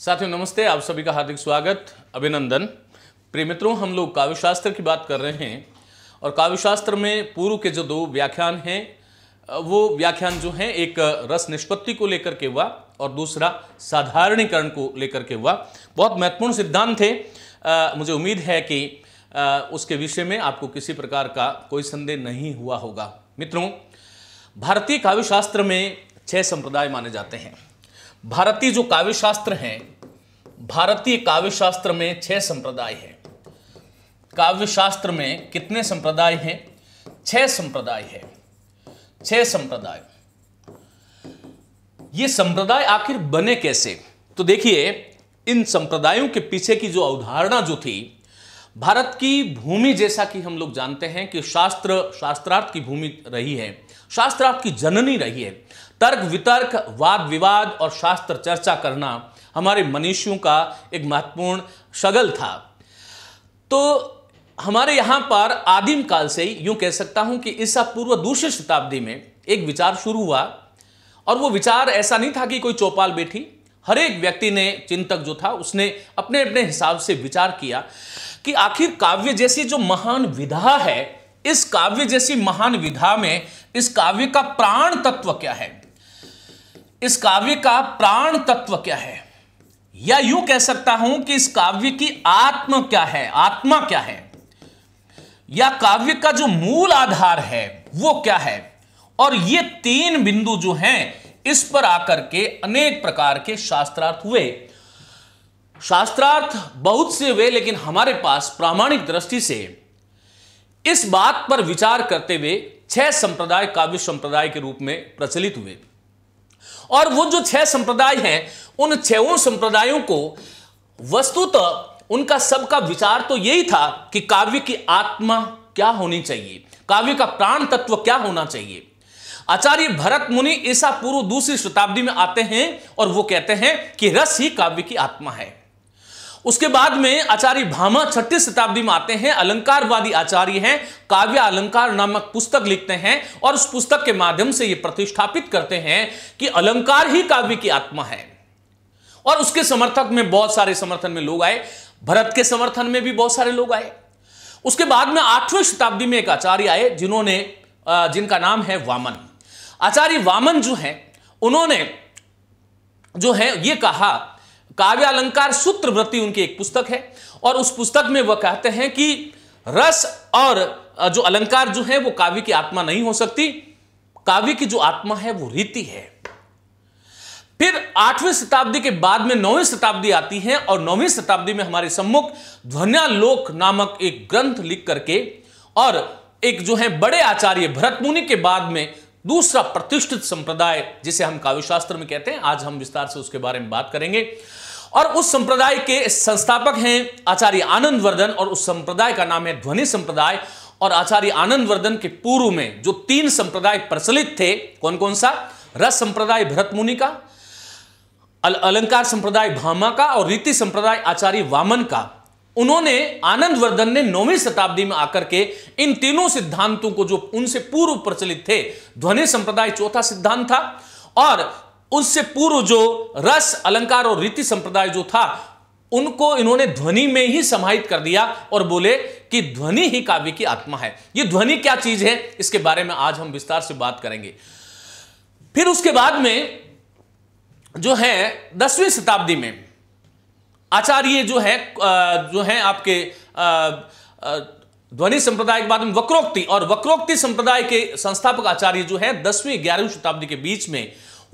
साथियों नमस्ते आप सभी का हार्दिक स्वागत अभिनंदन प्रिय मित्रों हम लोग काव्यशास्त्र की बात कर रहे हैं और काव्यशास्त्र में पूर्व के जो दो व्याख्यान हैं वो व्याख्यान जो हैं एक रस निष्पत्ति को लेकर के हुआ और दूसरा साधारणीकरण को लेकर के हुआ बहुत महत्वपूर्ण सिद्धांत थे आ, मुझे उम्मीद है कि आ, उसके विषय में आपको किसी प्रकार का कोई संदेह नहीं हुआ होगा मित्रों भारतीय काव्यशास्त्र में छह संप्रदाय माने जाते हैं भारतीय जो काव्य शास्त्र हैं भारतीय काव्य शास्त्र में छह संप्रदाय हैं काव्य शास्त्र में कितने संप्रदाय हैं छह संप्रदाय है छह संप्रदाय ये संप्रदाय आखिर बने कैसे तो देखिए इन संप्रदायों के पीछे की जो अवधारणा जो थी भारत की भूमि जैसा कि हम लोग जानते हैं कि शास्त्र शास्त्रार्थ की भूमि रही है शास्त्र आपकी जननी रही है तर्क वितर्क वाद विवाद और शास्त्र चर्चा करना हमारे मनीषियों का एक महत्वपूर्ण शगल था तो हमारे यहाँ पर आदिम काल से यूँ कह सकता हूँ कि ईसा पूर्व दूसरी शताब्दी में एक विचार शुरू हुआ और वो विचार ऐसा नहीं था कि कोई चौपाल बैठी हर एक व्यक्ति ने चिंतक जो था उसने अपने अपने हिसाब से विचार किया कि आखिर काव्य जैसी जो महान विधा है इस काव्य जैसी महान विधा में इस काव्य का प्राण तत्व क्या है इस काव्य का प्राण तत्व क्या है या यूं कह सकता हूं कि इस काव्य की आत्म क्या है आत्मा क्या है या काव्य का जो मूल आधार है वो क्या है और ये तीन बिंदु जो हैं इस पर आकर के अनेक प्रकार के शास्त्रार्थ हुए शास्त्रार्थ बहुत से हुए लेकिन हमारे पास प्रामाणिक दृष्टि से इस बात पर विचार करते हुए छह संप्रदाय काव्य संप्रदाय के रूप में प्रचलित हुए और वो जो छह संप्रदाय हैं उन छहों संप्रदायों को वस्तुतः उनका सबका विचार तो यही था कि काव्य की आत्मा क्या होनी चाहिए काव्य का प्राण तत्व क्या होना चाहिए आचार्य भरत मुनि ईसा पूर्व दूसरी शताब्दी में आते हैं और वो कहते हैं कि रस ही काव्य की आत्मा है उसके बाद में आचार्य भामा छठी शताब्दी में आते हैं अलंकारवादी आचार्य हैं काव्य अलंकार नामक पुस्तक लिखते हैं और उस पुस्तक के माध्यम से ये प्रतिष्ठापित करते हैं कि अलंकार ही काव्य की आत्मा है और उसके समर्थक में बहुत सारे समर्थन में लोग आए भरत के समर्थन में भी बहुत सारे लोग आए उसके बाद में आठवीं शताब्दी में एक आचार्य आए जिन्होंने जिनका नाम है वामन आचार्य वामन जो हैं उन्होंने जो है ये कहा काव्य अलंकार सूत्र व्रति उनकी एक पुस्तक है और उस पुस्तक में वह कहते हैं कि रस और जो अलंकार जो है वो काव्य की आत्मा नहीं हो सकती काव्य की जो आत्मा है वो रीति है फिर आठवीं शताब्दी के बाद में नौवीं शताब्दी आती है और नौवीं शताब्दी में हमारे सम्मुख ध्वनियालोक नामक एक ग्रंथ लिख करके और एक जो है बड़े आचार्य भरत मुनि के बाद में दूसरा प्रतिष्ठित संप्रदाय जिसे हम काव्यशास्त्र में कहते हैं आज हम विस्तार से उसके बारे में बात करेंगे और उस संप्रदाय के संस्थापक हैं आचार्य आनंद वर्धन और उस संप्रदाय का नाम है ध्वनि संप्रदाय और आचार्य आनंद वर्धन के पूर्व में जो तीन संप्रदाय प्रचलित थे कौन कौन सा रस संप्रदाय भरत मुनि का अल अलंकार संप्रदाय भामा का और रीति संप्रदाय आचार्य वामन का उन्होंने आनंद वर्धन ने नौवीं शताब्दी में आकर के इन तीनों सिद्धांतों को जो उनसे पूर्व प्रचलित थे ध्वनि संप्रदाय चौथा सिद्धांत था और उनसे पूर्व जो रस अलंकार और रीति संप्रदाय जो था उनको इन्होंने ध्वनि में ही समाहित कर दिया और बोले कि ध्वनि ही काव्य की आत्मा है ये ध्वनि क्या चीज है इसके बारे में आज हम विस्तार से बात करेंगे फिर उसके बाद में जो है दसवीं शताब्दी में आचार्य जो है जो है आपके ध्वनि संप्रदाय के बाद में वक्रोक्ति और वक्रोक्ति संप्रदाय के संस्थापक आचार्य जो है दसवीं ग्यारहवीं शताब्दी के बीच में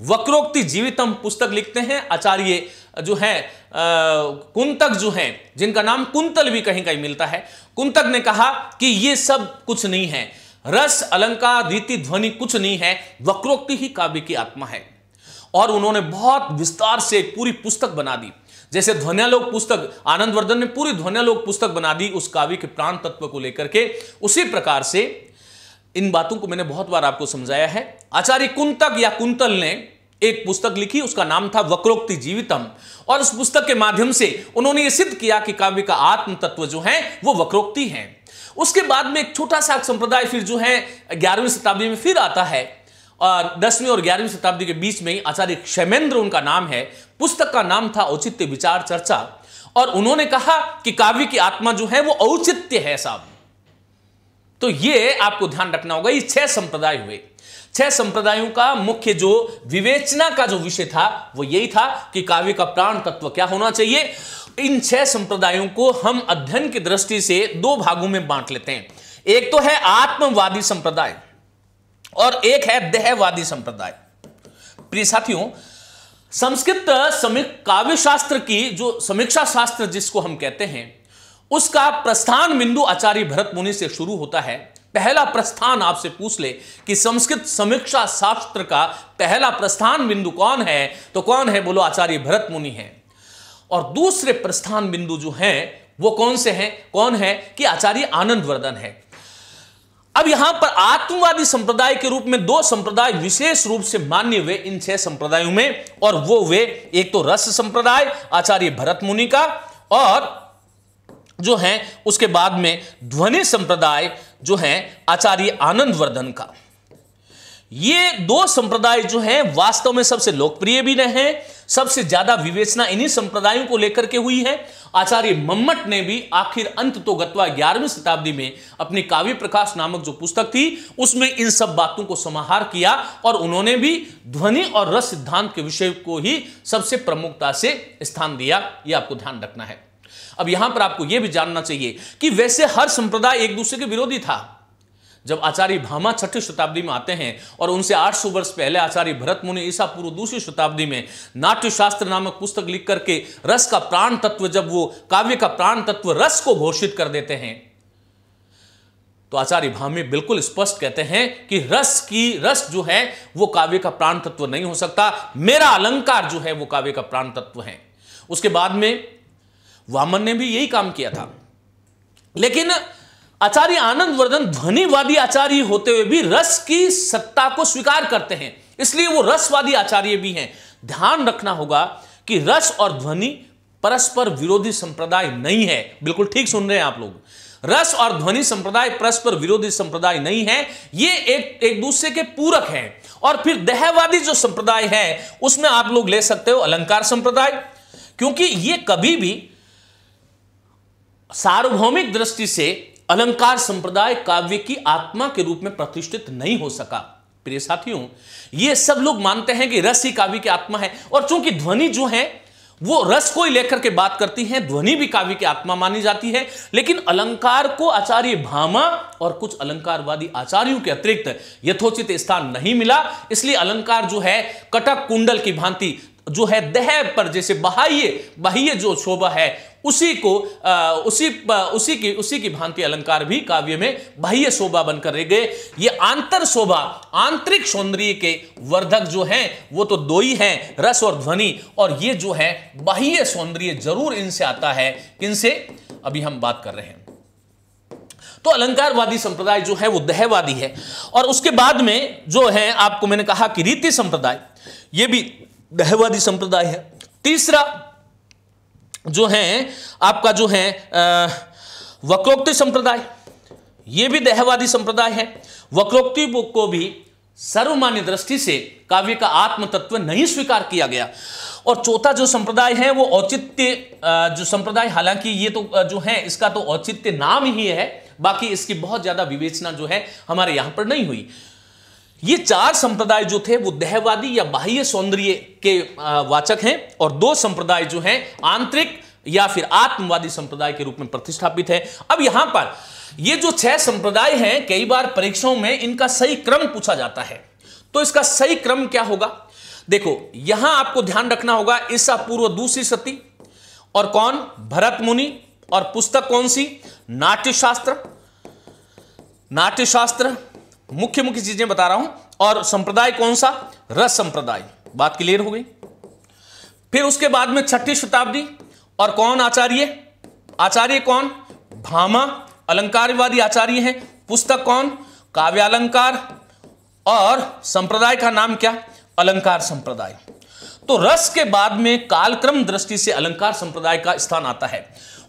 वक्रोक्ति जीवितम पुस्तक लिखते हैं आचार्य जो है कुंतक जो है जिनका नाम कुंतल भी कहीं कहीं मिलता है कुंतक ने कहा कि ये सब कुछ नहीं है रस अलंकार रीति ध्वनि कुछ नहीं है वक्रोक्ति ही काव्य की आत्मा है और उन्होंने बहुत विस्तार से पूरी पुस्तक बना दी जैसे ध्वनियालोक पुस्तक आनंदवर्धन ने पूरी ध्वनियालोक पुस्तक बना दी उस काव्य के प्राण तत्व को लेकर के उसी प्रकार से इन बातों को मैंने बहुत बार आपको समझाया है आचार्य कुंतक या कुंतल ने एक पुस्तक लिखी उसका नाम था वक्रोक्ति जीवितम और उस पुस्तक के माध्यम से उन्होंने यह सिद्ध किया कि काव्य का आत्म तत्व जो है वो वक्रोक्ति है उसके बाद में एक छोटा सा संप्रदाय फिर जो है ग्यारहवीं शताब्दी में फिर आता है और दसवीं और ग्यारहवीं शताब्दी के बीच में आचार्य क्षमेंद्र उनका नाम है पुस्तक का नाम था औचित्य विचार चर्चा और उन्होंने कहा कि काव्य की आत्मा जो है वो औचित्य है साहब तो ये आपको ध्यान रखना होगा ये छह संप्रदाय हुए छह संप्रदायों का मुख्य जो विवेचना का जो विषय था वो यही था कि काव्य का प्राण तत्व क्या होना चाहिए इन छह संप्रदायों को हम अध्ययन की दृष्टि से दो भागों में बांट लेते हैं एक तो है आत्मवादी संप्रदाय और एक है देहवादी संप्रदाय प्रिय साथियों संस्कृत समीक काव्य शास्त्र की जो समीक्षा शास्त्र जिसको हम कहते हैं उसका प्रस्थान बिंदु आचार्य भरत मुनि से शुरू होता है पहला प्रस्थान आपसे पूछ ले कि संस्कृत समीक्षा शास्त्र का पहला प्रस्थान बिंदु कौन है तो कौन है बोलो आचार्य भरत मुनि है और दूसरे प्रस्थान बिंदु जो हैं वो कौन से हैं कौन है कि आचार्य आनंद वर्धन है अब यहां पर आत्मवादी संप्रदाय के रूप में दो संप्रदाय विशेष रूप से मान्य हुए इन छह संप्रदायों में और वो हुए एक तो रस संप्रदाय आचार्य भरत मुनि का और जो है उसके बाद में ध्वनि संप्रदाय जो है आचार्य आनंद वर्धन का ये दो संप्रदाय जो हैं वास्तव में सबसे लोकप्रिय भी रहे हैं सबसे ज्यादा विवेचना इन्हीं संप्रदायों को लेकर के हुई है आचार्य मम्मट ने भी आखिर अंत तो गतवा ग्यारहवीं शताब्दी में अपनी काव्य प्रकाश नामक जो पुस्तक थी उसमें इन सब बातों को समाहार किया और उन्होंने भी ध्वनि और रस सिद्धांत के विषय को ही सबसे प्रमुखता से स्थान दिया यह आपको ध्यान रखना है अब यहां पर आपको यह भी जानना चाहिए कि वैसे हर संप्रदाय एक दूसरे के विरोधी था जब आचार्य भामा छठी शताब्दी में आते हैं और उनसे 800 वर्ष पहले आचार्य भरत मुनि ईसा पूर्व दूसरी शताब्दी में नाट्य शास्त्र नामक पुस्तक लिख करके रस का प्राण तत्व जब वो काव्य का प्राण तत्व रस को घोषित कर देते हैं तो आचार्य भामे बिल्कुल स्पष्ट कहते हैं कि रस की रस जो है वो काव्य का प्राण तत्व नहीं हो सकता मेरा अलंकार जो है वो काव्य का प्राण तत्व है उसके बाद में वामन ने भी यही काम किया था लेकिन आचार्य आनंद वर्धन ध्वनिवादी आचार्य होते हुए भी रस की सत्ता को स्वीकार करते हैं इसलिए वो रसवादी आचार्य भी हैं ध्यान रखना होगा कि रस और ध्वनि परस्पर विरोधी संप्रदाय नहीं है बिल्कुल ठीक सुन रहे हैं आप लोग रस और ध्वनि संप्रदाय परस्पर विरोधी संप्रदाय नहीं है ये एक एक दूसरे के पूरक हैं और फिर देहवादी जो संप्रदाय है उसमें आप लोग ले सकते हो अलंकार संप्रदाय क्योंकि ये कभी भी सार्वभौमिक दृष्टि से अलंकार संप्रदाय काव्य की आत्मा के रूप में प्रतिष्ठित नहीं हो सका प्रिय साथियों ये सब लोग मानते हैं कि रस ही काव्य की आत्मा है और चूंकि ध्वनि जो है वो रस को ही लेकर के बात करती है ध्वनि भी काव्य की आत्मा मानी जाती है लेकिन अलंकार को आचार्य भामा और कुछ अलंकारवादी आचार्यों के अतिरिक्त यथोचित स्थान नहीं मिला इसलिए अलंकार जो है कटक कुंडल की भांति जो है दह पर जैसे बाह्य बाह्य जो शोभा है उसी को आ, उसी उसी की उसी की भांति अलंकार भी काव्य में बाह्य शोभा बनकर रह गए ये आंतर शोभा आंतरिक सौंदर्य के वर्धक जो हैं वो तो दो ही हैं रस और ध्वनि और ये जो है बाह्य सौंदर्य जरूर इनसे आता है इनसे अभी हम बात कर रहे हैं तो अलंकारवादी संप्रदाय जो है वो दहवादी है और उसके बाद में जो है आपको मैंने कहा कि रीति संप्रदाय ये भी रहवादी संप्रदाय है तीसरा जो है आपका जो है वक्रोक्ति संप्रदाय ये भी देहवादी संप्रदाय है वक्रोक्ति को भी सर्वमान्य दृष्टि से काव्य का आत्म तत्व नहीं स्वीकार किया गया और चौथा जो संप्रदाय है वो औचित्य जो संप्रदाय हालांकि ये तो जो है इसका तो औचित्य नाम ही है बाकी इसकी बहुत ज्यादा विवेचना जो है हमारे यहां पर नहीं हुई ये चार संप्रदाय जो थे वो देहवादी या बाह्य सौंदर्य के वाचक हैं और दो संप्रदाय जो हैं आंतरिक या फिर आत्मवादी संप्रदाय के रूप में प्रतिष्ठापित है अब यहां पर ये जो छह संप्रदाय हैं कई बार परीक्षाओं में इनका सही क्रम पूछा जाता है तो इसका सही क्रम क्या होगा देखो यहां आपको ध्यान रखना होगा ईसा पूर्व दूसरी सती और कौन भरत मुनि और पुस्तक कौन सी नाट्यशास्त्र नाट्यशास्त्र मुख्य मुख्य चीजें बता रहा हूं और संप्रदाय कौन सा रस संप्रदाय बात क्लियर हो गई फिर उसके बाद में छठी शताब्दी और कौन आचार्य आचार्य कौन भामा अलंकारवादी आचार्य हैं पुस्तक कौन काव्यालंकार और संप्रदाय का नाम क्या अलंकार संप्रदाय तो रस के बाद में कालक्रम दृष्टि से अलंकार संप्रदाय का स्थान आता है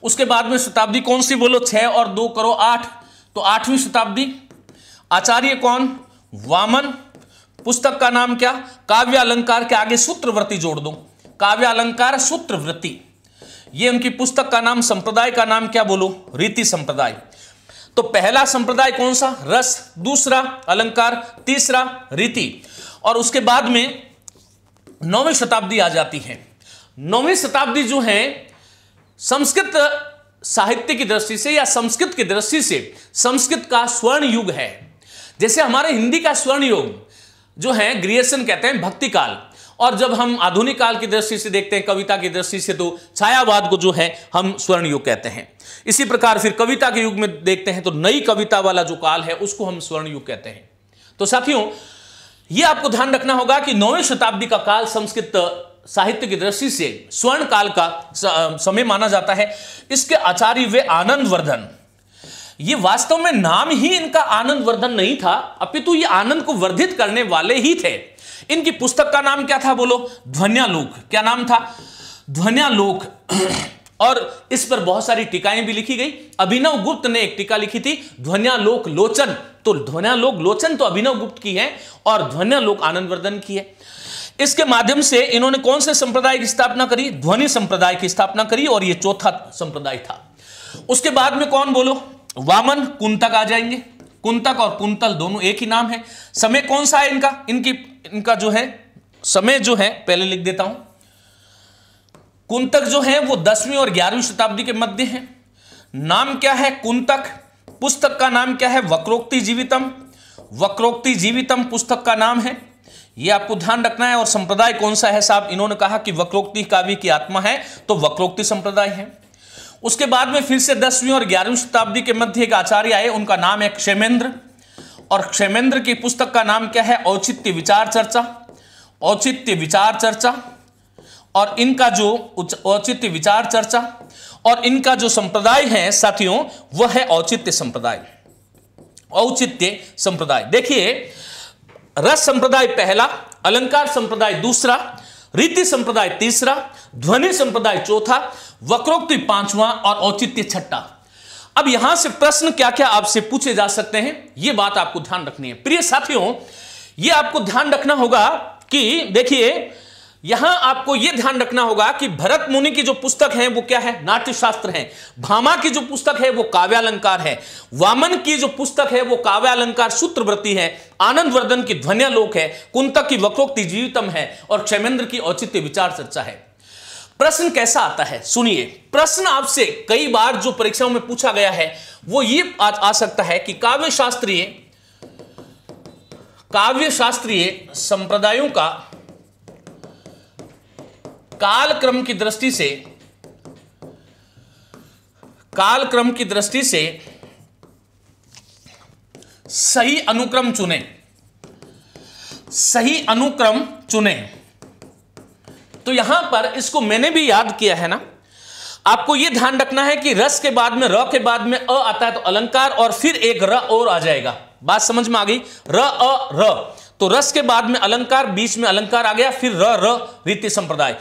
उसके बाद में शताब्दी कौन सी बोलो छह और दो करो आठ तो आठवीं शताब्दी आचार्य कौन वामन पुस्तक का नाम क्या काव्य अलंकार के आगे सूत्रवृत्ति जोड़ दो काव्य अलंकार सूत्रवृत्ति ये उनकी पुस्तक का नाम संप्रदाय का नाम क्या बोलो रीति संप्रदाय तो पहला संप्रदाय कौन सा रस दूसरा अलंकार तीसरा रीति और उसके बाद में नौवीं शताब्दी आ जाती है नौवीं शताब्दी जो है संस्कृत साहित्य की दृष्टि से या संस्कृत की दृष्टि से संस्कृत का स्वर्ण युग है जैसे हमारे हिंदी का स्वर्ण योग जो है ग्रिएशन कहते हैं भक्ति काल और जब हम आधुनिक काल की दृष्टि से देखते हैं कविता की दृष्टि से तो छायावाद को जो है हम स्वर्ण युग कहते हैं इसी प्रकार फिर कविता के युग में देखते हैं तो नई कविता वाला जो काल है उसको हम स्वर्ण युग कहते हैं तो साथियों ये आपको ध्यान रखना होगा कि नौवीं शताब्दी का काल संस्कृत साहित्य की दृष्टि से स्वर्ण काल का समय माना जाता है इसके आचार्य वे आनंद वर्धन ये वास्तव में नाम ही इनका आनंद वर्धन नहीं था अपितु ये आनंद को वर्धित करने वाले ही थे इनकी पुस्तक का नाम क्या था बोलो ध्वनियालोक क्या नाम था ध्वनियालोक और इस पर बहुत सारी टीकाएं भी लिखी गई अभिनव गुप्त ने एक टीका लिखी थी ध्वनियालोक लोचन तो ध्वनियालोक लोचन तो अभिनव गुप्त की है और ध्वनियालोक आनंदवर्धन की है इसके माध्यम से इन्होंने कौन से संप्रदाय की स्थापना करी ध्वनि संप्रदाय की स्थापना करी और यह चौथा संप्रदाय था उसके बाद में कौन बोलो वामन कुंतक आ जाएंगे कुंतक और कुंतल दोनों एक ही नाम है समय कौन सा है इनका इनकी इनका जो है समय जो है पहले लिख देता हूं कुंतक जो है वो दसवीं और ग्यारहवीं शताब्दी के मध्य है नाम क्या है कुंतक पुस्तक का नाम क्या है वक्रोक्ति जीवितम वक्रोक्ति जीवितम पुस्तक का नाम है ये आपको ध्यान रखना है और संप्रदाय कौन सा है साहब इन्होंने कहा कि वक्रोक्ति काव्य की आत्मा है तो वक्रोक्ति संप्रदाय है उसके बाद में फिर से दसवीं और ग्यारहवीं शताब्दी के मध्य एक आचार्य आए उनका नाम है क्षेमेंद्र और क्षेमेंद्र की पुस्तक का नाम क्या है औचित्य विचार चर्चा औचित्य विचार चर्चा और इनका जो औचित्य विचार चर्चा और इनका जो संप्रदाय है साथियों वह है औचित्य संप्रदाय औचित्य संप्रदाय देखिए रस संप्रदाय पहला अलंकार संप्रदाय दूसरा रीति संप्रदाय तीसरा ध्वनि संप्रदाय चौथा वक्रोक्ति पांचवा और औचित्य छठा अब यहां से प्रश्न क्या क्या आपसे पूछे जा सकते हैं यह बात आपको ध्यान रखनी है प्रिय साथियों यह आपको ध्यान रखना होगा कि देखिए यहां आपको यह ध्यान रखना होगा कि भरत मुनि की जो पुस्तक है वो क्या है नाट्यशास्त्र है भामा की जो पुस्तक है वो काव्यालंकार है वामन की जो पुस्तक है वो काव्यालंकार सूत्रव्रति है आनंद वर्धन की ध्वनियालोक है कुंतक की वक्रोक्ति जीवितम है और क्षेमेंद्र की औचित्य विचार चर्चा है प्रश्न कैसा आता है सुनिए प्रश्न आपसे कई बार जो परीक्षाओं में पूछा गया है वो ये आ, आ सकता है कि काव्य शास्त्रीय काव्य शास्त्रीय संप्रदायों का काल क्रम की दृष्टि से काल क्रम की दृष्टि से सही अनुक्रम चुने सही अनुक्रम चुने तो यहां पर इसको मैंने भी याद किया है ना आपको यह ध्यान रखना है कि रस के बाद में र के बाद में अ आता है तो अलंकार और फिर एक र और आ जाएगा बात समझ में आ गई र अ र तो रस के बाद में अलंकार बीच में अलंकार आ गया फिर र र रीति संप्रदाय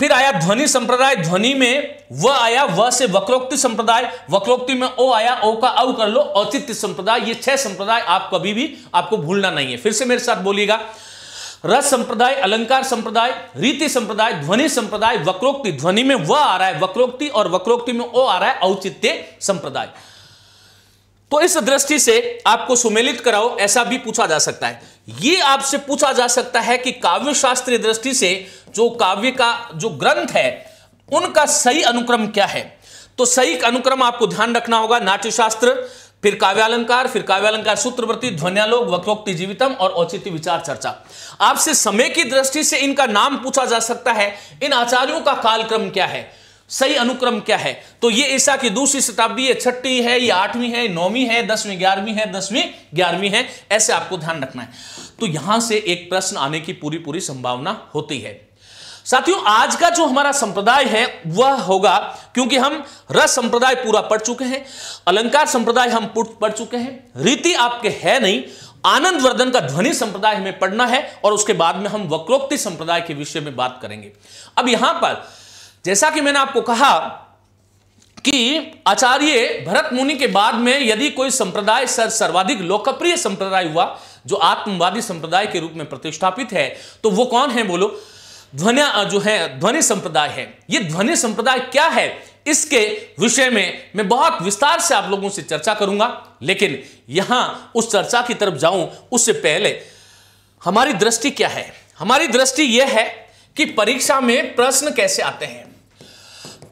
फिर आया ध्वनि संप्रदाय ध्वनि में व आया व से वक्रोक्ति संप्रदाय वक्रोक्ति में ओ आया ओ का औ कर लो औचित्य संप्रदाय ये छह संप्रदाय आप कभी भी आपको भूलना नहीं है फिर से मेरे साथ बोलिएगा रस संप्रदाय अलंकार संप्रदाय रीति संप्रदाय ध्वनि संप्रदाय वक्रोक्ति ध्वनि में व आ रहा है वक्रोक्ति और वक्रोक्ति में ओ आ रहा है औचित्य संप्रदाय तो इस दृष्टि से आपको सुमेलित कराओ ऐसा भी पूछा जा सकता है ये आपसे पूछा जा सकता है कि काव्य शास्त्रीय दृष्टि से जो काव्य का जो ग्रंथ है उनका सही अनुक्रम क्या है तो सही अनुक्रम आपको ध्यान रखना होगा नाट्यशास्त्र फिर काव्यालंकार फिर काव्यालंकार सूत्रवर्ती ध्वनियालोक वक्रोक्ति जीवितम और औचित्य विचार चर्चा आपसे समय की दृष्टि से इनका नाम पूछा जा सकता है इन आचार्यों का कालक्रम क्या है सही अनुक्रम क्या है तो ये ईसा की दूसरी शताब्दी है छठी है ये आठवीं है नौवीं है दसवीं ग्यारहवीं है दसवीं ग्यारहवीं है ऐसे आपको ध्यान रखना है तो यहां से एक प्रश्न आने की पूरी पूरी संभावना होती है साथियों आज का जो हमारा संप्रदाय है वह होगा क्योंकि हम रस संप्रदाय पूरा पढ़ चुके हैं अलंकार संप्रदाय हम पढ़ चुके हैं रीति आपके है नहीं आनंद वर्धन का ध्वनि संप्रदाय हमें पढ़ना है और उसके बाद में हम वक्रोक्ति संप्रदाय के विषय में बात करेंगे अब यहां पर जैसा कि मैंने आपको कहा कि आचार्य भरत मुनि के बाद में यदि कोई संप्रदाय सर सर्वाधिक लोकप्रिय संप्रदाय हुआ जो आत्मवादी संप्रदाय के रूप में प्रतिष्ठापित है तो वो कौन है बोलो ध्वनिया जो है ध्वनि संप्रदाय है ये ध्वनि संप्रदाय क्या है इसके विषय में मैं बहुत विस्तार से आप लोगों से चर्चा करूंगा लेकिन यहां उस चर्चा की तरफ जाऊं उससे पहले हमारी दृष्टि क्या है हमारी दृष्टि यह है कि परीक्षा में प्रश्न कैसे आते हैं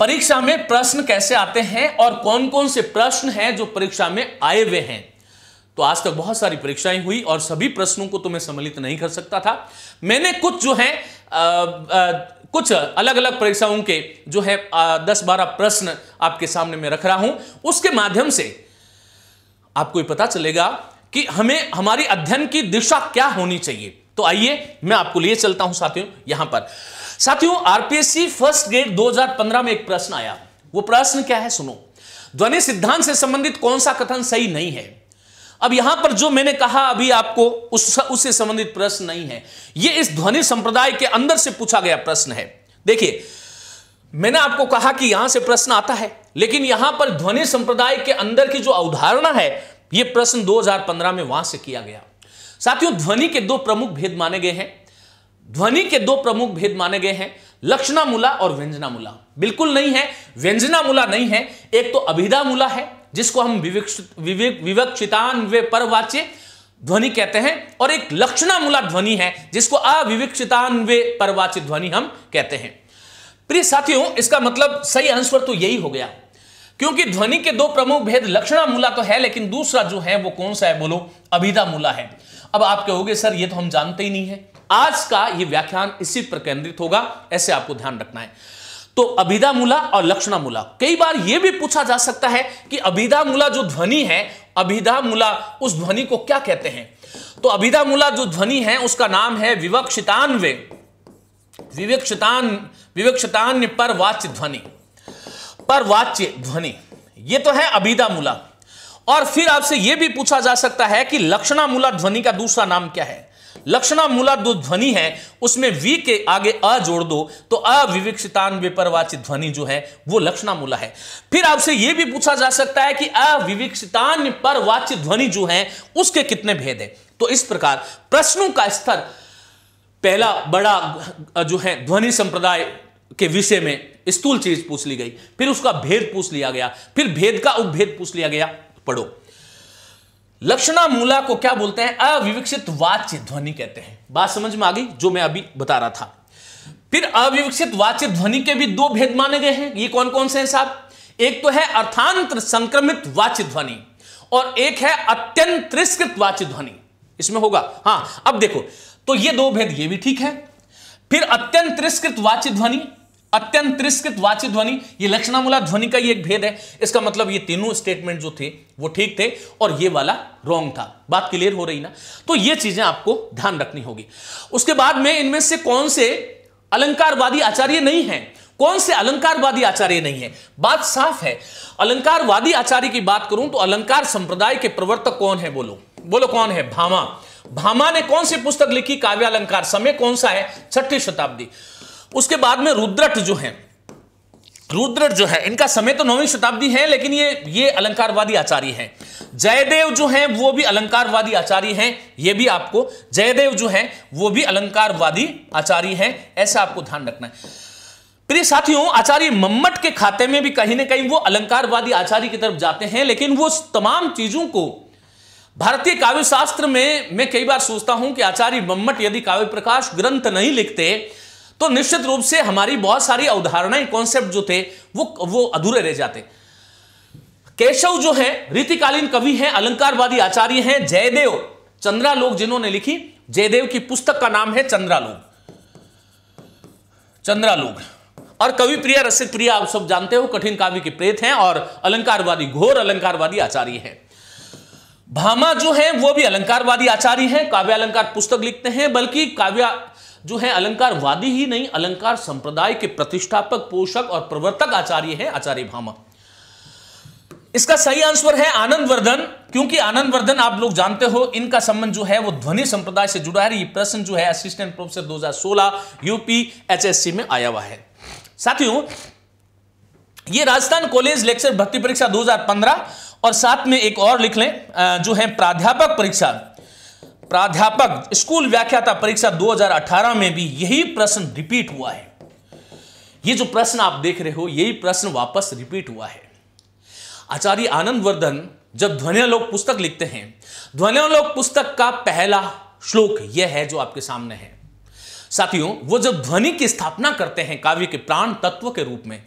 परीक्षा में प्रश्न कैसे आते हैं और कौन कौन से प्रश्न हैं जो परीक्षा में आए हुए हैं तो आज तक बहुत सारी परीक्षाएं हुई और सभी प्रश्नों को तो मैं सम्मिलित नहीं कर सकता था मैंने कुछ जो है आ, आ, कुछ अलग अलग परीक्षाओं के जो है दस बारह प्रश्न आपके सामने मैं रख रहा हूं उसके माध्यम से आपको ये पता चलेगा कि हमें हमारी अध्ययन की दिशा क्या होनी चाहिए तो आइए मैं आपको लिए चलता हूं साथियों यहां पर साथियों आरपीएससी फर्स्ट ग्रेड 2015 में एक प्रश्न आया वो प्रश्न क्या है सुनो ध्वनि सिद्धांत से संबंधित कौन सा कथन सही नहीं है अब यहां पर जो मैंने कहा अभी आपको उस उससे संबंधित प्रश्न नहीं है यह इस ध्वनि संप्रदाय के अंदर से पूछा गया प्रश्न है देखिए मैंने आपको कहा कि यहां से प्रश्न आता है लेकिन यहां पर ध्वनि संप्रदाय के अंदर की जो अवधारणा है यह प्रश्न 2015 में वहां से किया गया साथियों ध्वनि के दो प्रमुख भेद माने गए हैं ध्वनि के दो प्रमुख भेद माने गए हैं लक्षणामूला और व्यंजना बिल्कुल नहीं है व्यंजना नहीं है एक तो अभिधा है जिसको हम विवेक विवक्षितान्वय परवाच्य ध्वनि कहते हैं और एक लक्षणामूला ध्वनि है जिसको अविवक्षितान्वय परवाच्य ध्वनि हम कहते हैं प्रिय साथियों इसका मतलब सही आंसर तो यही हो गया क्योंकि ध्वनि के दो प्रमुख भेद लक्षणा मूला तो है लेकिन दूसरा जो है वो कौन सा है बोलो अभिधा मूला है अब आप कहोगे सर ये तो हम जानते ही नहीं है आज का ये व्याख्यान इसी पर केंद्रित होगा ऐसे आपको ध्यान रखना है तो अभिदा मूला और लक्षणा मूला कई बार यह भी पूछा जा सकता है कि अभिदा मूला जो ध्वनि है अभिदा मूला उस ध्वनि को क्या कहते हैं तो अभिदा मूला जो ध्वनि है उसका नाम है विवक्षितान्वे विवक्षितान विवक्षितान्य पर वाच्य ध्वनि पर वाच्य ध्वनि यह तो है अभिदा मूला और फिर आपसे यह भी पूछा जा सकता है कि लक्षणा मूला ध्वनि का दूसरा नाम क्या है लक्षणा मूला दो ध्वनि है उसमें वी के आगे अ जोड़ दो तो अविवेक्षितान परवाचित ध्वनि जो है वो लक्षणा मूला है फिर आपसे यह भी पूछा जा सकता है कि अविविक्षितान परवाचित ध्वनि जो है उसके कितने भेद हैं तो इस प्रकार प्रश्नों का स्तर पहला बड़ा जो है ध्वनि संप्रदाय के विषय में स्थूल चीज पूछ ली गई फिर उसका भेद पूछ लिया गया फिर भेद का उपभेद पूछ लिया गया पढ़ो लक्षणा मूला को क्या बोलते हैं अविविकसित वाच्य ध्वनि कहते हैं बात समझ में आ गई जो मैं अभी बता रहा था फिर अविविकसित वाच्य ध्वनि के भी दो भेद माने गए हैं ये कौन कौन से हैं साहब एक तो है अर्थांतर संक्रमित वाच्य ध्वनि और एक है अत्यंत तिरस्कृत वाच्य ध्वनि इसमें होगा हाँ अब देखो तो ये दो भेद ये भी ठीक है फिर अत्यंत तिरस्कृत वाच्य ध्वनि अत्यंत तिरस्कृत वाच्य ध्वनि ये लक्षणामूला ध्वनि का ही एक भेद है इसका मतलब ये तीनों स्टेटमेंट जो थे वो ठीक थे और ये वाला रॉन्ग था बात क्लियर हो रही ना तो ये चीजें आपको ध्यान रखनी होगी उसके बाद में इनमें से कौन से अलंकारवादी आचार्य नहीं है कौन से अलंकारवादी आचार्य नहीं है बात साफ है अलंकारवादी आचार्य की बात करूं तो अलंकार संप्रदाय के प्रवर्तक कौन है बोलो बोलो कौन है भामा भामा ने कौन सी पुस्तक लिखी काव्यालंकार समय कौन सा है छठी शताब्दी उसके बाद में रुद्रट जो है रुद्रट जो है इनका समय तो नौवीं शताब्दी है लेकिन ये ये अलंकारवादी आचार्य हैं जयदेव जो हैं वो भी अलंकारवादी आचार्य हैं ये भी आपको जयदेव जो हैं वो भी अलंकारवादी आचार्य हैं ऐसा आपको ध्यान रखना है प्रिय साथियों आचार्य मम्मट के खाते में भी कहीं ना कहीं वो अलंकारवादी आचार्य की तरफ जाते हैं लेकिन वो तमाम चीजों को भारतीय काव्य शास्त्र में मैं कई बार सोचता हूं कि आचार्य मम्मट यदि काव्य प्रकाश ग्रंथ नहीं लिखते तो निश्चित रूप से हमारी बहुत सारी अवधारणाएं कॉन्सेप्ट जो थे वो वो अधूरे रह जाते केशव जो है रीतिकालीन कवि हैं अलंकारवादी आचार्य हैं जयदेव चंद्रालोक जिन्होंने लिखी जयदेव की पुस्तक का नाम है चंद्रालोक चंद्रालोक और कवि प्रिया रसिक प्रिया आप सब जानते हो कठिन काव्य के प्रेत हैं और अलंकारवादी घोर अलंकारवादी आचार्य हैं भामा जो है वो भी अलंकारवादी आचार्य हैं अलंकार पुस्तक लिखते हैं बल्कि काव्य जो है अलंकारवादी ही नहीं अलंकार संप्रदाय के प्रतिष्ठापक पोषक और प्रवर्तक आचार्य हैं आचार्य भामा इसका सही आंसर है आनंद वर्धन क्योंकि आनंद वर्धन आप लोग जानते हो इनका संबंध जो है वो ध्वनि संप्रदाय से जुड़ा है ये प्रश्न जो है असिस्टेंट प्रोफेसर 2016 यूपी एचएससी में आया हुआ है साथियों ये राजस्थान कॉलेज लेक्चर भर्ती परीक्षा 2015 और साथ में एक और लिख लें जो है प्राध्यापक परीक्षा प्राध्यापक स्कूल व्याख्याता परीक्षा 2018 में भी यही प्रश्न रिपीट हुआ है ये जो प्रश्न आप देख रहे हो यही प्रश्न वापस रिपीट हुआ है आचार्य आनंद वर्धन जब ध्वनियालोक पुस्तक लिखते हैं ध्वनियालोक पुस्तक का पहला श्लोक यह है जो आपके सामने है साथियों वो जब ध्वनि की स्थापना करते हैं काव्य के प्राण तत्व के रूप में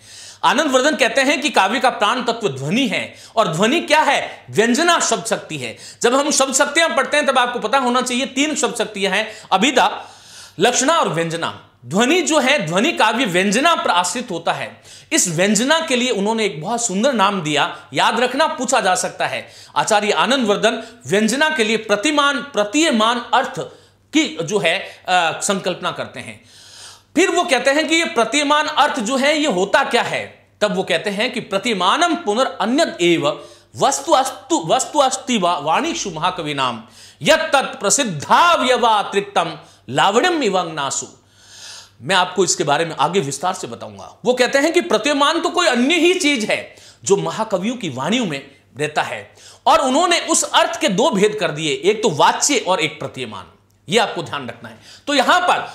आनंद वर्धन कहते हैं कि काव्य का प्राण तत्व ध्वनि है और ध्वनि क्या है व्यंजना शब्द शक्ति है जब हम शब्द शक्तियां पढ़ते हैं तब आपको पता होना चाहिए तीन शब्द शक्तियां हैं अभिदा लक्षणा और व्यंजना ध्वनि जो है ध्वनि काव्य व्यंजना पर आश्रित होता है इस व्यंजना के लिए उन्होंने एक बहुत सुंदर नाम दिया याद रखना पूछा जा सकता है आचार्य आनंद वर्धन व्यंजना के लिए प्रतिमान प्रतीयमान अर्थ की जो है आ, संकल्पना करते हैं फिर वो कहते हैं कि ये प्रतिमान अर्थ जो है ये होता क्या है तब वो कहते हैं कि प्रतिमानम पुनर अन्य एव वस्तु अस्तु वस्तु महाकवि नाम यत लावण्यम इवंग नासु मैं आपको इसके बारे में आगे विस्तार से बताऊंगा वो कहते हैं कि प्रतिमान तो कोई अन्य ही चीज है जो महाकवियों की वाणियों में रहता है और उन्होंने उस अर्थ के दो भेद कर दिए एक तो वाच्य और एक प्रतिमान यह आपको ध्यान रखना है तो यहां पर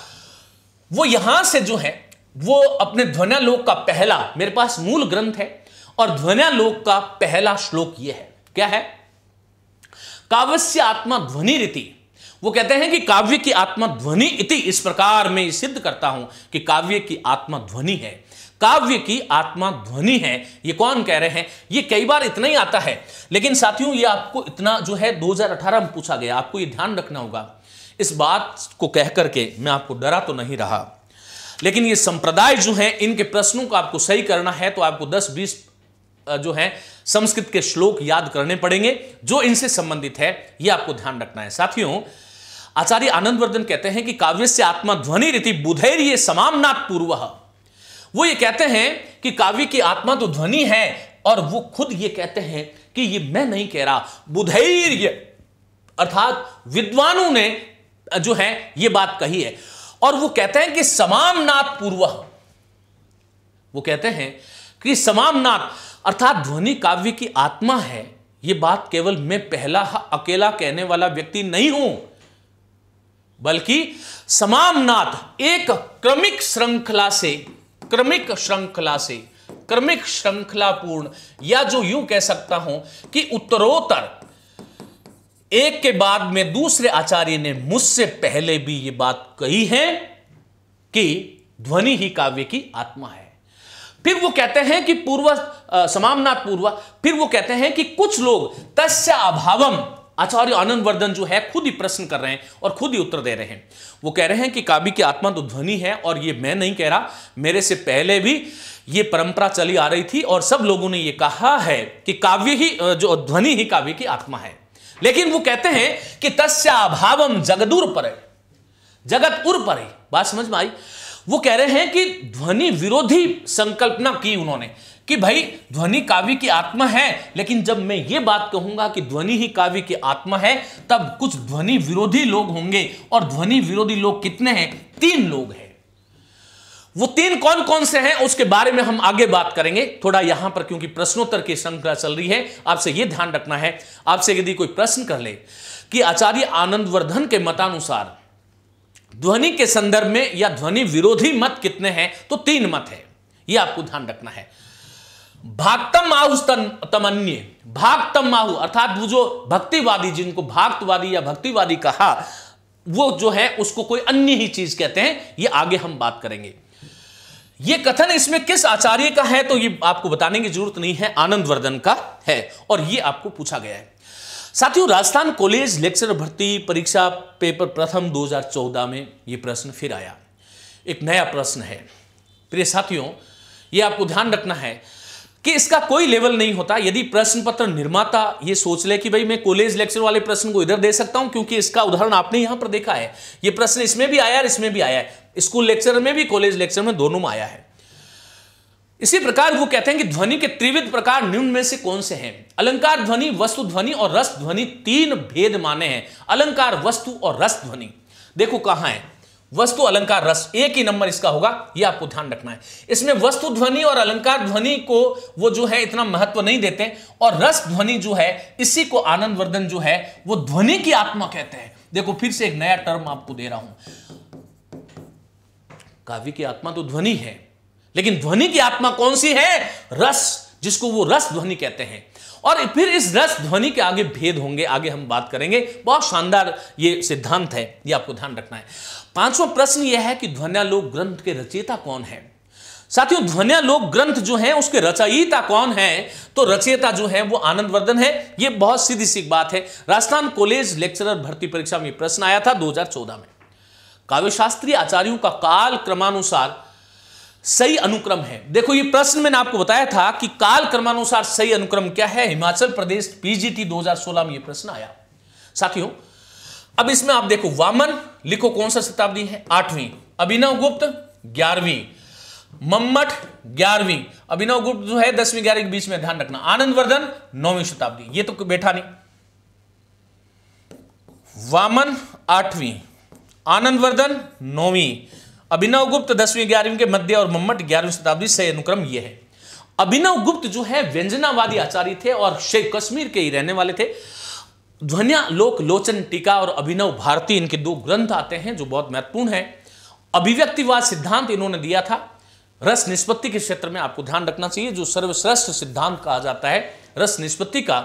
वो यहां से जो है वो अपने ध्वनियालोक का पहला मेरे पास मूल ग्रंथ है और ध्वनियालोक का पहला श्लोक ये है क्या है काव्य आत्मा ध्वनि रीति वो कहते हैं कि काव्य की आत्मा ध्वनि इति इस प्रकार मैं सिद्ध करता हूं कि काव्य की आत्मा ध्वनि है काव्य की आत्मा ध्वनि है ये कौन कह रहे हैं ये कई बार इतना ही आता है लेकिन साथियों ये आपको इतना जो है 2018 में पूछा गया आपको ये ध्यान रखना होगा इस बात को कह करके मैं आपको डरा तो नहीं रहा लेकिन ये संप्रदाय जो है इनके प्रश्नों को आपको सही करना है तो आपको 10-20 जो हैं संस्कृत के श्लोक याद करने पड़ेंगे जो इनसे संबंधित है ये आपको ध्यान रखना है साथियों आचार्य आनंदवर्धन कहते हैं कि काव्य से ध्वनि रीति बुधैर्य ये समामनाथ पूर्व वो ये कहते हैं कि काव्य की आत्मा तो ध्वनि है और वो खुद ये कहते हैं कि ये मैं नहीं कह रहा बुधैर्य अर्थात विद्वानों ने जो है ये बात कही है और वो कहते हैं कि समामनाथ पूर्व वो कहते हैं कि समामनाथ अर्थात ध्वनि काव्य की आत्मा है ये बात केवल मैं पहला अकेला कहने वाला व्यक्ति नहीं हूं बल्कि समामनाथ एक क्रमिक श्रृंखला से क्रमिक श्रृंखला से क्रमिक श्रृंखलापूर्ण या जो यूं कह सकता हूं कि उत्तरोत्तर एक के बाद में दूसरे आचार्य ने मुझसे पहले भी ये बात कही है कि ध्वनि ही काव्य की आत्मा है फिर वो कहते हैं कि पूर्व समामनाथ पूर्व फिर वो कहते हैं कि कुछ लोग तस्य अभावम आचार्य आनंद वर्धन जो है खुद ही प्रश्न कर रहे हैं और खुद ही उत्तर दे रहे हैं वो कह रहे हैं कि काव्य की आत्मा तो ध्वनि है और ये मैं नहीं कह रहा मेरे से पहले भी ये परंपरा चली आ रही थी और सब लोगों ने ये कहा है कि काव्य ही जो ध्वनि ही काव्य की आत्मा है लेकिन वो कहते हैं कि तस्या अभावम जगदूर पर जगत उर पर बात समझ में आई वो कह रहे हैं कि ध्वनि विरोधी संकल्पना की उन्होंने कि भाई ध्वनि काव्य की आत्मा है लेकिन जब मैं ये बात कहूंगा कि ध्वनि ही काव्य की आत्मा है तब कुछ ध्वनि विरोधी लोग होंगे और ध्वनि विरोधी लोग कितने हैं तीन लोग हैं वो तीन कौन कौन से हैं उसके बारे में हम आगे बात करेंगे थोड़ा यहां पर क्योंकि प्रश्नोत्तर की श्रृंखला चल रही है आपसे यह ध्यान रखना है आपसे यदि कोई प्रश्न कर ले कि आचार्य आनंद वर्धन के मतानुसार ध्वनि के संदर्भ में या ध्वनि विरोधी मत कितने हैं तो तीन मत है यह आपको ध्यान रखना है भागतम आहु तमन्य भागतम आहु अर्थात वो जो भक्तिवादी जिनको भागतवादी या भक्तिवादी कहा वो जो है उसको कोई अन्य ही चीज कहते हैं ये आगे हम बात करेंगे ये कथन इसमें किस आचार्य का है तो ये आपको बताने की जरूरत नहीं है आनंद वर्धन का है और ये आपको पूछा गया है साथियों राजस्थान कॉलेज लेक्चर भर्ती परीक्षा पेपर प्रथम 2014 में ये प्रश्न फिर आया एक नया प्रश्न है प्रिय साथियों ये आपको ध्यान रखना है कि इसका कोई लेवल नहीं होता यदि प्रश्न पत्र निर्माता ये सोच ले कि भाई मैं कॉलेज लेक्चर वाले प्रश्न को इधर दे सकता हूं क्योंकि इसका उदाहरण आपने यहां पर देखा है ये प्रश्न इसमें भी आया है इसमें भी आया है स्कूल लेक्चर में भी कॉलेज लेक्चर में दोनों में आया है इसी प्रकार वो कहते हैं कि ध्वनि के त्रिविध प्रकार निम्न में से कौन से हैं अलंकार ध्वनि वस्तु ध्वनि और रस ध्वनि तीन भेद माने हैं अलंकार वस्तु और रस ध्वनि देखो कहां है वस्तु अलंकार रस एक ही नंबर इसका होगा यह आपको ध्यान रखना है इसमें वस्तु ध्वनि और अलंकार ध्वनि को वो जो है इतना महत्व नहीं देते और रस ध्वनि जो है इसी को आनंद वर्धन जो है वो ध्वनि की आत्मा कहते हैं देखो फिर से एक नया टर्म आपको दे रहा हूं काव्य की आत्मा तो ध्वनि है लेकिन ध्वनि की आत्मा कौन सी है रस जिसको वो रस ध्वनि कहते हैं और फिर इस रस ध्वनि के आगे भेद होंगे आगे हम बात करेंगे बहुत शानदार ये सिद्धांत है ये आपको ध्यान रखना है पांचवा प्रश्न यह है कि ध्वनियालोक ग्रंथ के रचयिता कौन है साथियों ध्वनियालोक ग्रंथ जो है उसके रचयिता कौन है तो रचयिता जो है वो आनंद वर्धन है ये बहुत सीधी सी बात है राजस्थान कॉलेज लेक्चरर भर्ती परीक्षा में प्रश्न आया था 2014 में काव्यशास्त्री आचार्यों का काल क्रमानुसार सही अनुक्रम है देखो ये प्रश्न मैंने आपको बताया था कि काल क्रमानुसार सही अनुक्रम क्या है हिमाचल प्रदेश पीजीटी 2016 में यह प्रश्न आया साथियों अब इसमें आप देखो वामन लिखो कौन सा शताब्दी है आठवीं अभिनव गुप्त ग्यारहवीं मम्मठ ग्यारहवीं अभिनव गुप्त जो है दसवीं ग्यारहवीं के बीच में ध्यान रखना आनंद वर्धन नौवीं शताब्दी ये तो बैठा नहीं वामन आठवीं आनंद वर्धन नौवीं अभिनव गुप्त दसवीं ग्यारहवीं के मध्य और मम्मठ ग्यारहवीं शताब्दी से अनुक्रम यह है अभिनव गुप्त जो है व्यंजनावादी आचार्य थे और शेख कश्मीर के ही रहने वाले थे ध्वनिया लोक लोचन टीका और अभिनव भारती इनके दो ग्रंथ आते हैं जो बहुत महत्वपूर्ण है अभिव्यक्तिवाद सिद्धांत इन्होंने दिया था रस निष्पत्ति के क्षेत्र में आपको ध्यान रखना चाहिए जो सर्वश्रेष्ठ सिद्धांत कहा जाता है रस निष्पत्ति का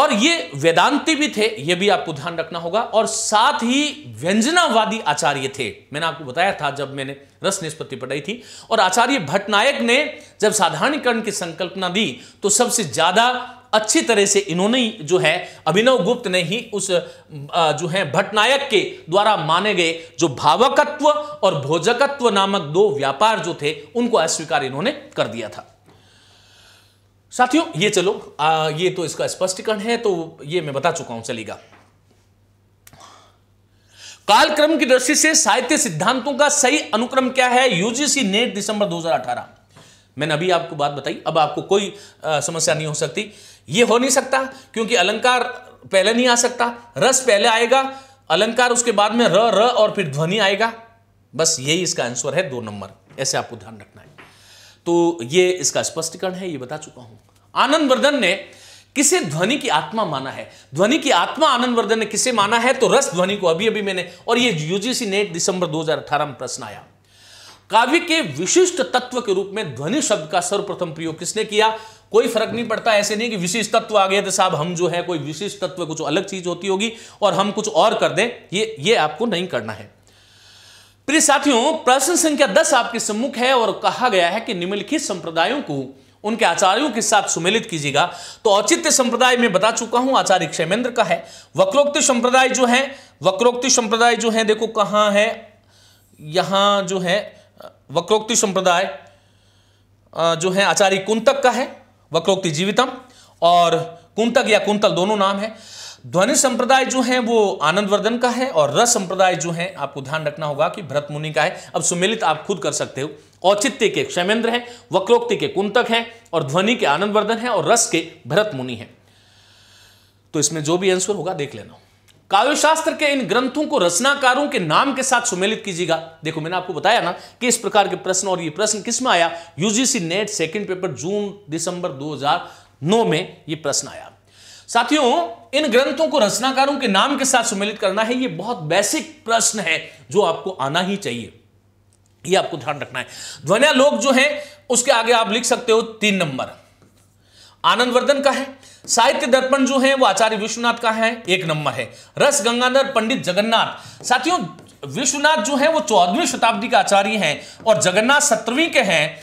और ये वेदांती भी थे ये भी आपको ध्यान रखना होगा और साथ ही व्यंजनावादी आचार्य थे मैंने आपको बताया था जब मैंने रस निष्पत्ति पढ़ाई थी और आचार्य भट्टनायक ने जब साधारणीकरण की संकल्पना दी तो सबसे ज्यादा अच्छी तरह से इन्होंने जो है अभिनव गुप्त ने ही उस जो है भटनायक के द्वारा माने गए जो भावकत्व और भोजकत्व नामक दो व्यापार जो थे उनको अस्वीकार इन्होंने कर दिया था साथियों ये चलो आ, ये तो इसका स्पष्टीकरण है तो ये मैं बता चुका हूं चलेगा कालक्रम की दृष्टि से साहित्य सिद्धांतों का सही अनुक्रम क्या है यूजीसी नेट दिसंबर 2018 मैंने अभी आपको बात बताई अब आपको कोई आ, समस्या नहीं हो सकती ये हो नहीं सकता क्योंकि अलंकार पहले नहीं आ सकता रस पहले आएगा अलंकार उसके बाद में र र और फिर ध्वनि आएगा बस यही इसका आंसर है दो नंबर ऐसे आपको ध्यान रखना है तो ये इसका स्पष्टीकरण है ये बता चुका हूं आनंद वर्धन ने किसे ध्वनि की आत्मा माना है ध्वनि की आत्मा आनंद वर्धन ने किसे माना है तो रस ध्वनि को अभी अभी मैंने और ये यूजीसी नेट दिसंबर 2018 में प्रश्न आया काव्य के विशिष्ट तत्व के रूप में ध्वनि शब्द का सर्वप्रथम प्रयोग किसने किया कोई फर्क नहीं पड़ता ऐसे नहीं कि विशिष्ट तत्व आ गए थे साहब हम जो है कोई विशिष्ट तत्व कुछ अलग चीज होती होगी और हम कुछ और कर दें ये ये आपको नहीं करना है प्रिय साथियों प्रश्न संख्या दस आपके सम्मुख है और कहा गया है कि निम्नलिखित संप्रदायों को उनके आचार्यों के साथ सुमेलित कीजिएगा तो औचित्य संप्रदाय में बता चुका हूं आचार्य क्षेमेंद्र का है वक्रोक्ति संप्रदाय जो है वक्रोक्ति संप्रदाय जो है देखो कहां है यहां जो है वक्रोक्ति संप्रदाय जो है आचार्य कुंतक का है वक्रोक्ति जीवितम और कुंतक या कुंतल दोनों नाम है ध्वनि संप्रदाय जो है वो आनंदवर्धन का है और रस संप्रदाय जो है आपको ध्यान रखना होगा कि भरत मुनि का है अब सुमेलित आप खुद कर सकते हो औचित्य के क्षमेंद्र है वक्रोक्ति के कुंतक है और ध्वनि के आनंदवर्धन है और रस के भरत मुनि है तो इसमें जो भी आंसर होगा देख लेना काव्यशास्त्र के इन ग्रंथों को रचनाकारों के नाम के साथ सुमेलित कीजिएगा देखो मैंने आपको बताया ना कि इस प्रकार के प्रश्न और ये प्रश्न किस में आया यूजीसी नेट सेकंड पेपर जून दिसंबर 2009 में ये प्रश्न आया साथियों इन ग्रंथों को रचनाकारों के नाम के साथ सुमेलित करना है ये बहुत बेसिक प्रश्न है जो आपको आना ही चाहिए ये आपको ध्यान रखना है ध्वनिया लोक जो है उसके आगे आप लिख सकते हो तीन नंबर आनंदवर्धन का है साहित्य दर्पण जो है वो आचार्य विश्वनाथ का है एक नंबर है रस गंगाधर पंडित जगन्नाथ साथियों विश्वनाथ जो है वो चौदहवीं शताब्दी का आचार्य हैं और जगन्नाथ सत्रहवीं के हैं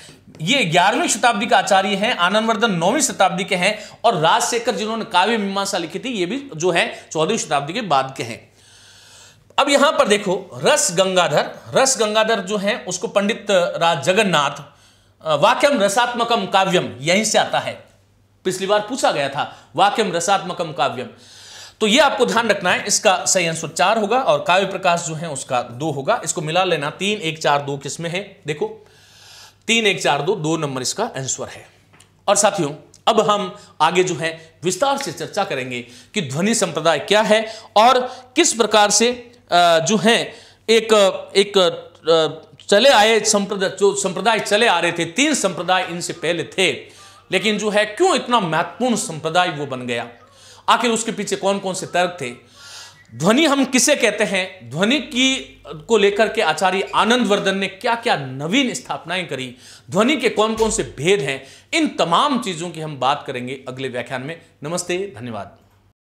ये ग्यारहवीं शताब्दी का आचार्य हैं आनंदवर्धन नौवीं शताब्दी के हैं और राजशेखर जिन्होंने काव्य मीमांसा लिखी थी ये भी जो है चौदहवीं शताब्दी के बाद के हैं अब यहां पर देखो रस गंगाधर रस गंगाधर जो है उसको पंडित राज जगन्नाथ वाक्यम रसात्मकम काव्यम यहीं से आता है पिछली बार पूछा गया था वाक्यम रसात्मकम काव्यम तो ये आपको ध्यान रखना है इसका सही आंसर चार होगा और काव्य प्रकाश जो है उसका दो होगा इसको मिला लेना तीन एक चार दो किसमें है देखो तीन एक चार दो दो नंबर इसका आंसर है और साथियों अब हम आगे जो है विस्तार से चर्चा करेंगे कि ध्वनि संप्रदाय क्या है और किस प्रकार से जो है एक एक चले आए संप्रदाय जो संप्रदाय चले आ रहे थे तीन संप्रदाय इनसे पहले थे लेकिन जो है क्यों इतना महत्वपूर्ण संप्रदाय वो बन गया आखिर उसके पीछे कौन कौन से तर्क थे ध्वनि हम किसे कहते हैं ध्वनि की को लेकर के आचार्य आनंद वर्धन ने क्या क्या नवीन स्थापनाएं करी ध्वनि के कौन कौन से भेद हैं इन तमाम चीजों की हम बात करेंगे अगले व्याख्यान में नमस्ते धन्यवाद